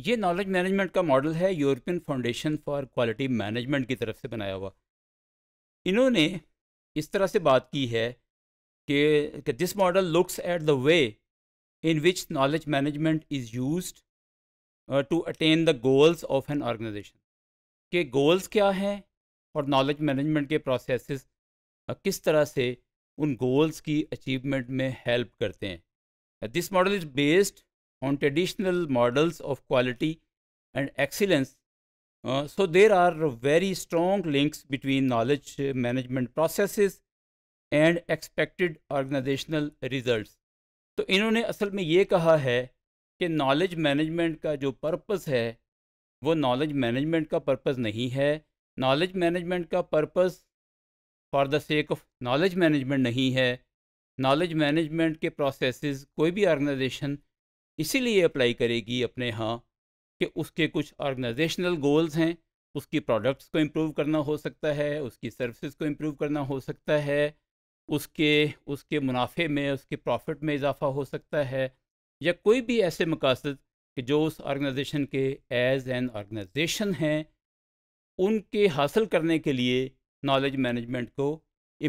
ये knowledge management का model है European Foundation for Quality Management की तरफ से बनाया हुआ इन्होंने इस तरह से बात की है कि this model looks at the way in which knowledge management is use to attain the goals of an organisation के गोल्स क्या हैं और नॉलेज मैनेजमेंट के प्रोसेस uh, किस तरह से उन गोल्स की अचीवमेंट में हेल्प करते हैं this model is based on traditional models of quality and excellence. Uh, so there are very strong links between knowledge management processes and expected organisational results तो इन्होंने असल में ये कहा है कि नॉलेज मैनेजमेंट का जो पर्पस है वो नॉलेज मैनेजमेंट का पर्पस नहीं है नॉलेज मैनेजमेंट का purpose for the sake of knowledge management नहीं है नॉलेज मैनेजमेंट के प्रोसेसेस कोई भी ऑर्गेनाइजेशन इसीलिए अप्लाई करेगी अपने यहाँ कि उसके कुछ ऑर्गेनाइजेशनल गोल्स हैं उसकी प्रोडक्ट्स को इम्प्रूव करना हो सकता है उसकी सर्विसेज को इम्प्रूव करना हो सकता है उसके उसके मुनाफे में उसके प्रॉफिट में इजाफा हो सकता है या कोई भी ऐसे मकासद कि जो उस ऑर्गेनाइजेशन के एज एन ऑर्गेनाइजेशन हैं उनके हासिल करने के लिए नॉलेज मैनेजमेंट को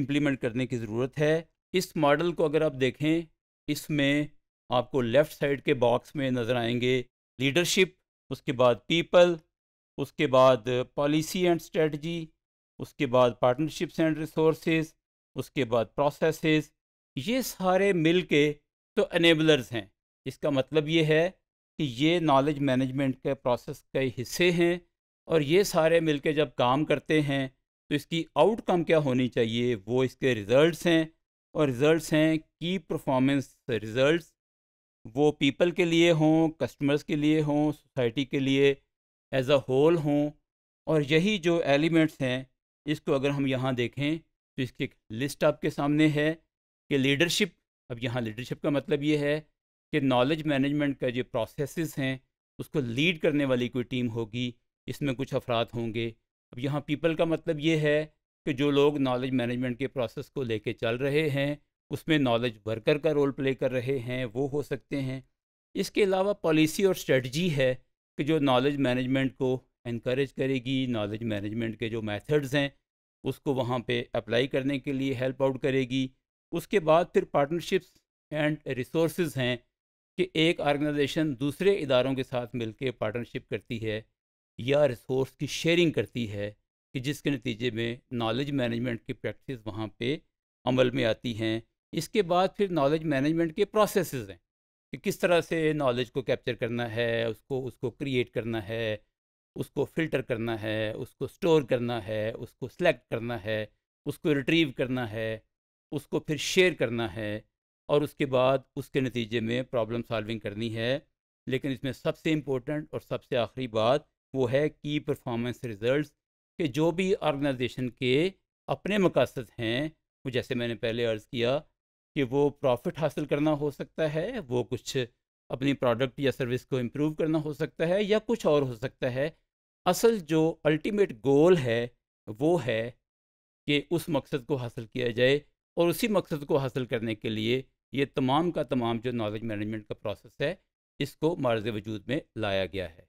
इम्प्लीमेंट करने की ज़रूरत है इस मॉडल को अगर आप देखें इसमें आपको लेफ़्ट साइड के बॉक्स में नज़र आएंगे लीडरशिप उसके बाद पीपल उसके बाद पॉलिसी एंड स्ट्रेटजी उसके बाद पार्टनरशिप्स एंड रिसोर्सेज उसके बाद प्रोसेसेस ये सारे मिल के तो एनेबलर्स हैं इसका मतलब ये है कि ये नॉलेज मैनेजमेंट के प्रोसेस के हिस्से हैं और ये सारे मिलके जब काम करते हैं तो इसकी आउटकम क्या होनी चाहिए वो इसके रिज़ल्ट्स हैं और रिज़ल्ट्स हैं की परफॉर्मेंस रिज़ल्ट्स वो पीपल के लिए हों कस्टमर्स के लिए हों सोसाइटी के लिए एज अ होल हों और यही जो एलिमेंट्स हैं इसको अगर हम यहाँ देखें तो इसकी एक लिस्ट आपके सामने है कि लीडरशिप अब यहाँ लीडरशिप का मतलब ये है कि नॉलेज मैनेजमेंट का जो प्रोसेस हैं उसको लीड करने वाली कोई टीम होगी इसमें कुछ अफराद होंगे अब यहाँ पीपल का मतलब ये है कि जो लोग नॉलेज मैनेजमेंट के प्रोसेस को लेके चल रहे हैं उसमें नॉलेज वर्कर का रोल प्ले कर रहे हैं वो हो सकते हैं इसके अलावा पॉलिसी और स्ट्रेटजी है कि जो नॉलेज मैनेजमेंट को इनक्रेज करेगी नॉलेज मैनेजमेंट के जो मेथड्स हैं उसको वहाँ पे अप्लाई करने के लिए हेल्प आउट करेगी उसके बाद फिर पार्टनरशिप्स एंड रिसोर्स हैं कि एक आर्गेनाइजेशन दूसरे इदारों के साथ मिलकर पार्टनरशिप करती है या रिसोर्स की शेयरिंग करती है कि जिसके नतीजे में नॉलेज मैनेजमेंट की प्रैक्टिस वहाँ पे अमल में आती हैं इसके बाद फिर नॉलेज मैनेजमेंट के प्रोसेस हैं कि किस तरह से नॉलेज को कैप्चर करना है उसको उसको क्रिएट करना है उसको फ़िल्टर करना है उसको स्टोर करना है उसको सेलेक्ट करना है उसको रिट्रीव करना है उसको फिर शेयर करना है और उसके बाद उसके नतीजे में प्रॉब्लम सॉल्विंग करनी है लेकिन इसमें सबसे इम्पोर्टेंट और सबसे आखिरी बात वो है की परफॉर्मेंस रिज़ल्ट के जो भी ऑर्गेनाइजेशन के अपने मकासद हैं वो जैसे मैंने पहले अर्ज़ किया कि वो प्रॉफिट हासिल करना हो सकता है वो कुछ अपनी प्रोडक्ट या सर्विस को इम्प्रूव करना हो सकता है या कुछ और हो सकता है असल जो अल्टीमेट गोल है वो है कि उस मकसद को हासिल किया जाए और उसी मकसद को हासिल करने के लिए ये तमाम का तमाम जो नॉलेज मैनेजमेंट का प्रोसेस है इसको मार्ज वजूद में लाया गया है